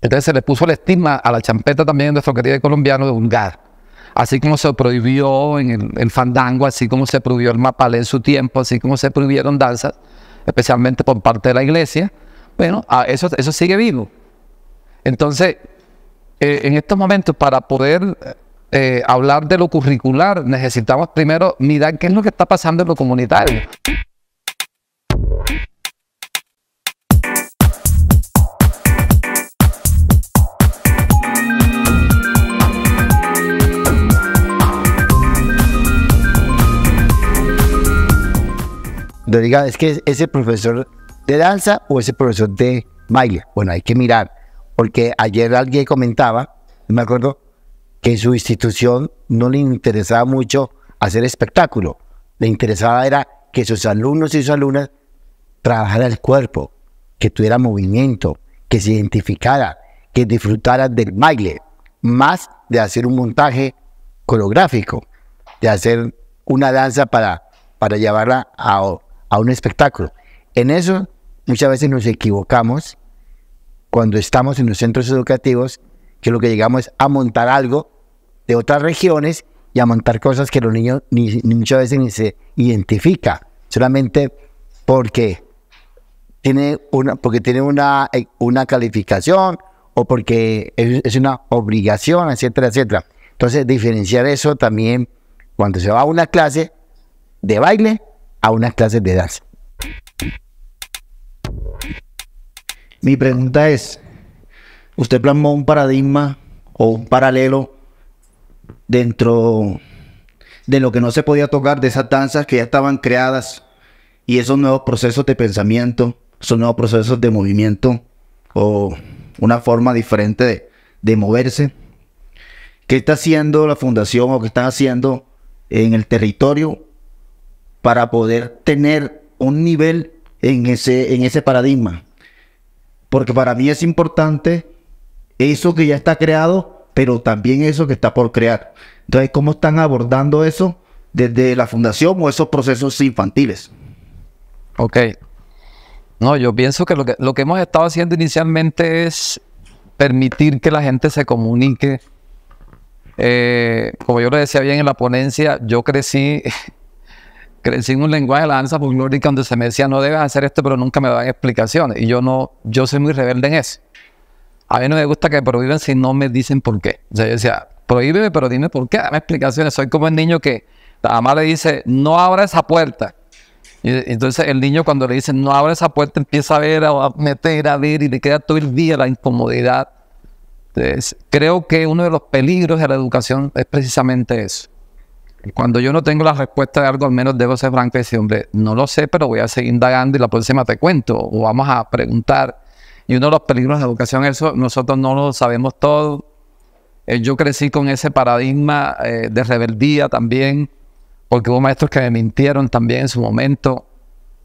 Entonces se le puso el estigma a la champeta también de nuestro querido colombiano de vulgar. Así como se prohibió en el, fandango, así como se prohibió el mapalé en su tiempo, así como se prohibieron danzas, especialmente por parte de la iglesia, bueno, eso, eso sigue vivo. Entonces, eh, en estos momentos, para poder eh, hablar de lo curricular, necesitamos primero mirar qué es lo que está pasando en lo comunitario. diga es que ese profesor de danza o ese profesor de baile. Bueno, hay que mirar, porque ayer alguien comentaba, me acuerdo, que en su institución no le interesaba mucho hacer espectáculo, le interesaba era que sus alumnos y sus alumnas trabajaran el cuerpo, que tuviera movimiento, que se identificara, que disfrutaran del baile, más de hacer un montaje coreográfico, de hacer una danza para, para llevarla a, a un espectáculo. En eso muchas veces nos equivocamos cuando estamos en los centros educativos, que lo que llegamos es a montar algo de otras regiones y a montar cosas que los niños ni, muchas veces ni se identifica, solamente porque tiene una, porque tiene una, eh, una calificación o porque es, es una obligación, etcétera, etcétera. Entonces, diferenciar eso también cuando se va a una clase de baile a unas clases de danza. Mi pregunta es, usted plasmó un paradigma o un paralelo dentro de lo que no se podía tocar, de esas danzas que ya estaban creadas y esos nuevos procesos de pensamiento, esos nuevos procesos de movimiento o una forma diferente de, moverse. ¿Qué está haciendo la fundación o qué están haciendo en el territorio para poder tener un nivel en ese, en ese paradigma. Porque para mí es importante eso que ya está creado, pero también eso que está por crear. Entonces, ¿cómo están abordando eso desde la fundación o esos procesos infantiles? Ok. No, yo pienso que lo que, hemos estado haciendo inicialmente es permitir que la gente se comunique. Eh, como yo le decía bien en la ponencia, yo crecí crecí en un lenguaje de la danza folclórica donde se me decía, no debes hacer esto, pero nunca me dan explicaciones. Y yo no, yo soy muy rebelde en eso. A mí no me gusta que me prohíben si no me dicen por qué. O sea, yo decía, prohíbeme, pero dime por qué, dame explicaciones. Soy como el niño que la mamá le dice, no abra esa puerta. Y entonces el niño cuando le dicen, no abra esa puerta, empieza a ver, a meter, a ver, y le queda todo el día la incomodidad. creo que uno de los peligros de la educación es precisamente eso cuando yo no tengo la respuesta de algo, al menos debo ser franco y decir, hombre, no lo sé, pero voy a seguir indagando y la próxima te cuento o vamos a preguntar. Y uno de los peligros de educación eso, nosotros no lo sabemos todo. Eh, yo crecí con ese paradigma eh, de rebeldía también, porque hubo maestros que me mintieron también en su momento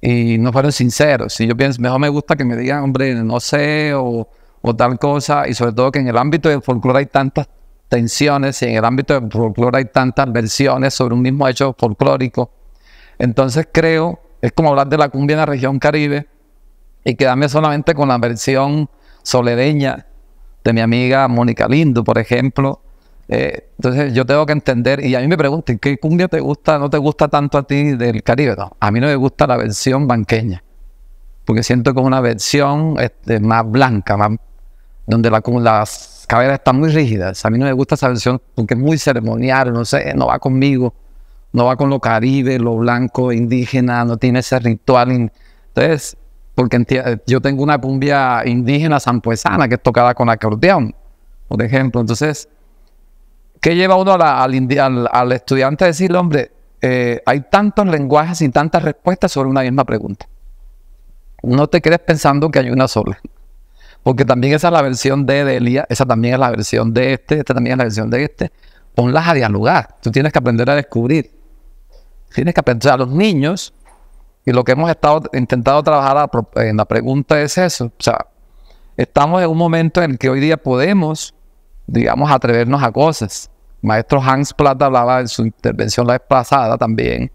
y no fueron sinceros. Si yo pienso, mejor me gusta que me digan, hombre, no sé o, o tal cosa, y sobre todo que en el ámbito del folclore hay tantas y en el ámbito del folclore hay tantas versiones sobre un mismo hecho folclórico. Entonces creo, es como hablar de la cumbia en la región caribe y quedarme solamente con la versión soledeña de mi amiga Mónica Lindo, por ejemplo. Eh, entonces yo tengo que entender, y a mí me preguntan, ¿qué cumbia te gusta, no te gusta tanto a ti del Caribe? a mí no me gusta la versión banqueña, porque siento que es una versión este, más blanca, donde la, las las están muy rígidas. A mí no me gusta esa versión porque es muy ceremonial, no sé, no va conmigo, no va con lo caribe, lo blanco, indígena, no tiene ese ritual. Entonces, porque yo tengo una cumbia indígena sampuesana que es tocada con acordeón, por ejemplo. Entonces, ¿qué lleva uno al, al, estudiante a decirle, hombre, eh, hay tantos lenguajes y tantas respuestas sobre una misma pregunta? No te quedes pensando que hay una sola porque también esa es la versión de Elías, esa también es la versión de este, esta también es la versión de este. Ponlas a dialogar. Tú tienes que aprender a descubrir. Tienes que aprender a los niños. Y lo que hemos estado intentado trabajar en la pregunta es eso. O sea, estamos en un momento en el que hoy día podemos, digamos, atrevernos a cosas. Maestro Hans Plata hablaba en su intervención la vez pasada también.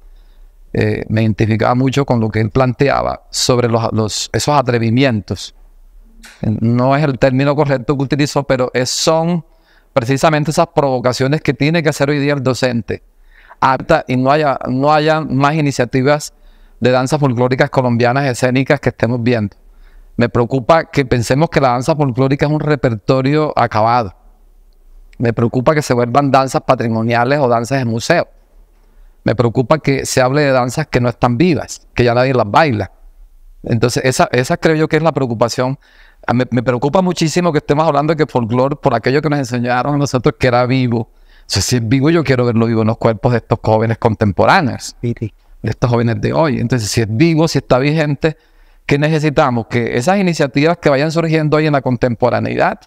Eh, me identificaba mucho con lo que él planteaba sobre los, esos atrevimientos no es el término correcto que utilizo, pero es, son precisamente esas provocaciones que tiene que hacer hoy día el docente. y no haya, no haya más iniciativas de danzas folclóricas colombianas escénicas que estemos viendo. Me preocupa que pensemos que la danza folclórica es un repertorio acabado. Me preocupa que se vuelvan danzas patrimoniales o danzas de museo. Me preocupa que se hable de danzas que no están vivas, que ya nadie las baila. Entonces, esa, esa creo yo que es la preocupación Ah, me, preocupa muchísimo que estemos hablando de que folclore, por aquello que nos enseñaron a nosotros que era vivo. si es vivo, yo quiero verlo vivo en los cuerpos de estos jóvenes contemporáneos, de estos jóvenes de hoy. Entonces, si es vivo, si está vigente, ¿qué necesitamos? Que esas iniciativas que vayan surgiendo hoy en la contemporaneidad,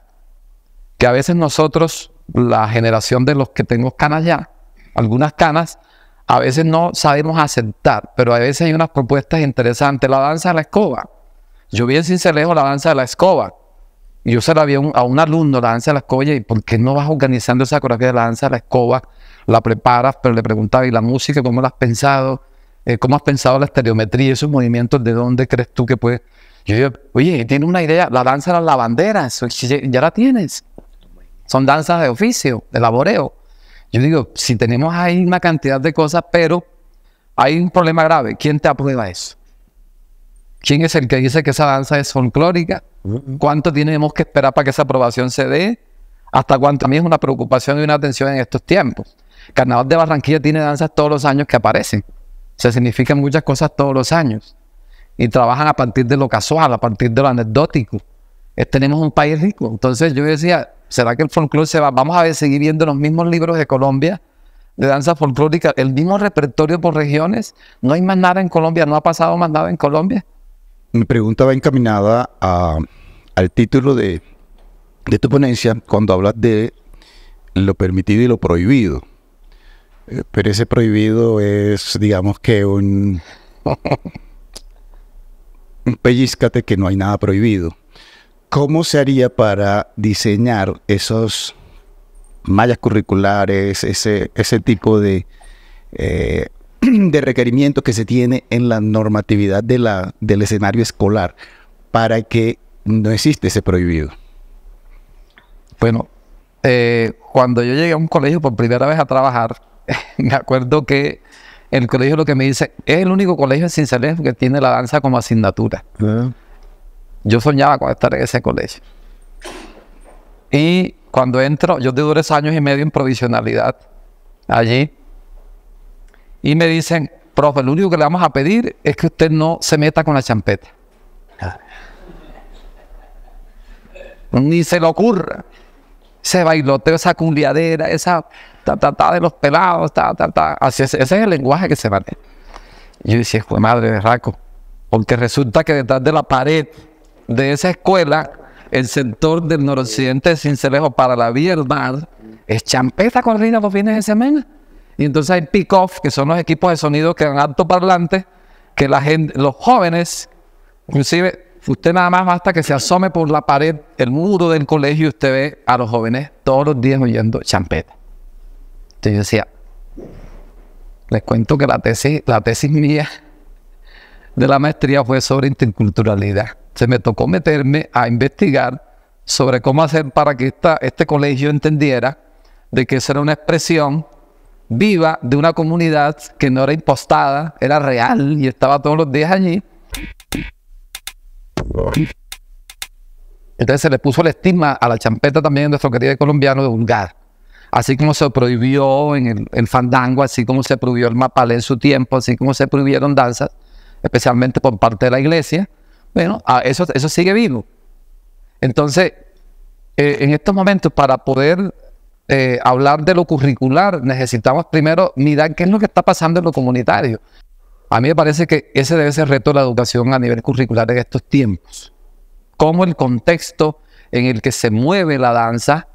que a veces nosotros, la generación de los que tengo canas ya, algunas canas, a veces no sabemos aceptar, pero a veces hay unas propuestas interesantes. La danza a la escoba yo vi en Cincelejo la danza de la escoba. Y yo se la vi a un, alumno, la danza de la escoba, y ¿por qué no vas organizando esa coreografía de la danza de la escoba? La preparas, pero le preguntaba, ¿y la música cómo la has pensado? Eh, ¿Cómo has pensado la estereometría, esos movimientos? ¿De dónde crees tú que puedes...? Yo digo, oye, tiene una idea, la danza de las lavanderas, ya la tienes. Son danzas de oficio, de laboreo. Yo digo, si tenemos ahí una cantidad de cosas, pero hay un problema grave, ¿quién te aprueba eso? ¿Quién es el que dice que esa danza es folclórica? ¿Cuánto tenemos que esperar para que esa aprobación se dé? ¿Hasta cuánto? También es una preocupación y una atención en estos tiempos. Carnaval de Barranquilla tiene danzas todos los años que aparecen. Se significan muchas cosas todos los años. Y trabajan a partir de lo casual, a partir de lo anecdótico. Tenemos un país rico. Entonces yo decía, ¿será que el folclore se va? Vamos a ver, seguir viendo los mismos libros de Colombia de danza folclórica, el mismo repertorio por regiones. No hay más nada en Colombia, no ha pasado más nada en Colombia mi pregunta va encaminada al título de, tu ponencia cuando hablas de lo permitido y lo prohibido. Eh, pero ese prohibido es, digamos que un, un pellizcate que no hay nada prohibido. ¿Cómo se haría para diseñar esos mallas curriculares, ese, ese tipo de eh, de requerimiento que se tiene en la normatividad de la, del escenario escolar para que no existe ese prohibido? Bueno, eh, cuando yo llegué a un colegio por primera vez a trabajar, me acuerdo que el colegio lo que me dice, es el único colegio en Cincelejo que tiene la danza como asignatura. Ah. Yo soñaba con estar en ese colegio. Y cuando entro, yo duré dos años y medio en provisionalidad allí y me dicen, profe, lo único que le vamos a pedir es que usted no se meta con la champeta. Ah. Ni se le ocurra. Ese bailoteo, esa culiadera, esa ta, ta, de los pelados, ta, Así es, ese es el lenguaje que se maneja. Y yo decía, fue madre de raco. Porque resulta que detrás de la pared de esa escuela, el sector del noroccidente de Cincelejo para la vía es champeta con reina los fines de semana. Y entonces hay pick-off, que son los equipos de sonido que dan altoparlantes, que la gente, los jóvenes, inclusive usted nada más basta que se asome por la pared, el muro del colegio, y usted ve a los jóvenes todos los días oyendo champeta. Entonces yo decía, les cuento que la tesis, la tesis mía de la maestría fue sobre interculturalidad. Se me tocó meterme a investigar sobre cómo hacer para que esta, este colegio entendiera de que será era una expresión viva de una comunidad que no era impostada, era real y estaba todos los días allí. Entonces se le puso el estigma a la champeta también de nuestro querido colombiano de vulgar. Así como se prohibió en el, fandango, así como se prohibió el mapalé en su tiempo, así como se prohibieron danzas, especialmente por parte de la iglesia, bueno, eso, eso sigue vivo. Entonces, eh, en estos momentos, para poder eh, hablar de lo curricular, necesitamos primero mirar qué es lo que está pasando en lo comunitario. A mí me parece que ese debe ser el reto de la educación a nivel curricular en estos tiempos. Cómo el contexto en el que se mueve la danza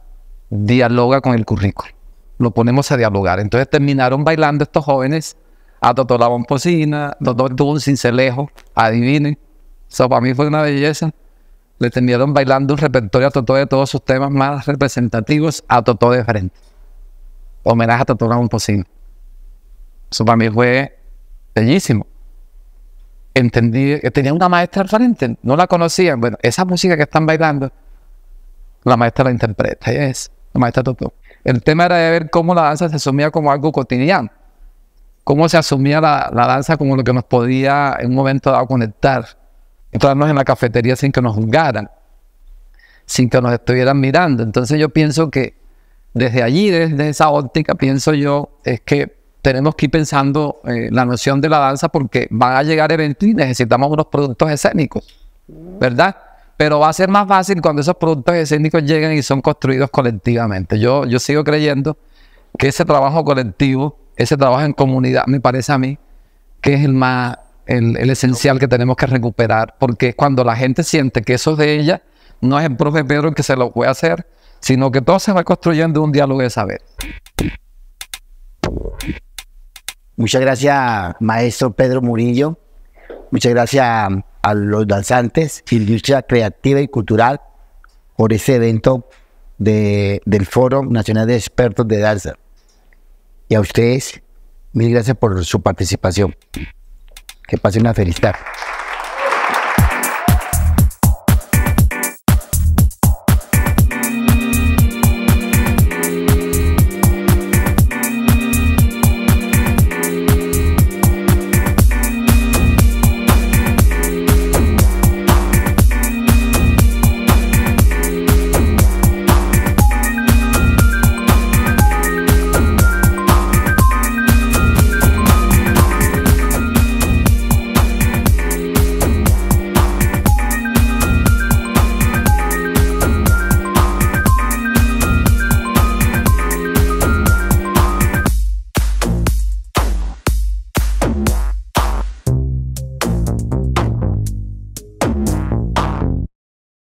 dialoga con el currículo. Lo ponemos a dialogar. Entonces terminaron bailando estos jóvenes a Totolabón Pocina, Doctor Toto Cincelejo, adivinen. Eso para mí fue una belleza le terminaron bailando un repertorio a Totó de todos sus temas más representativos a Totó de frente. Homenaje a Totó un Pocino. Eso para mí fue bellísimo. Entendí que tenía una maestra al frente, no la conocían. Bueno, esa música que están bailando, la maestra la interpreta, y es la maestra Totó. El tema era de ver cómo la danza se asumía como algo cotidiano, cómo se asumía la, la danza como lo que nos podía en un momento dado conectar entrarnos en la cafetería sin que nos juzgaran, sin que nos estuvieran mirando. Entonces yo pienso que desde allí, desde esa óptica, pienso yo, es que tenemos que ir pensando eh, la noción de la danza porque van a llegar eventos y necesitamos unos productos escénicos, ¿verdad? Pero va a ser más fácil cuando esos productos escénicos lleguen y son construidos colectivamente. Yo, yo sigo creyendo que ese trabajo colectivo, ese trabajo en comunidad, me parece a mí, que es el más, el, esencial que tenemos que recuperar, porque cuando la gente siente que eso es de ella, no es el profe Pedro el que se lo puede hacer, sino que todo se va construyendo un diálogo de saber. Muchas gracias, maestro Pedro Murillo. Muchas gracias a los danzantes, industria creativa y cultural, por ese evento de, del Foro Nacional de Expertos de Danza. Y a ustedes, mil gracias por su participación. Que pasen una feliz tarde.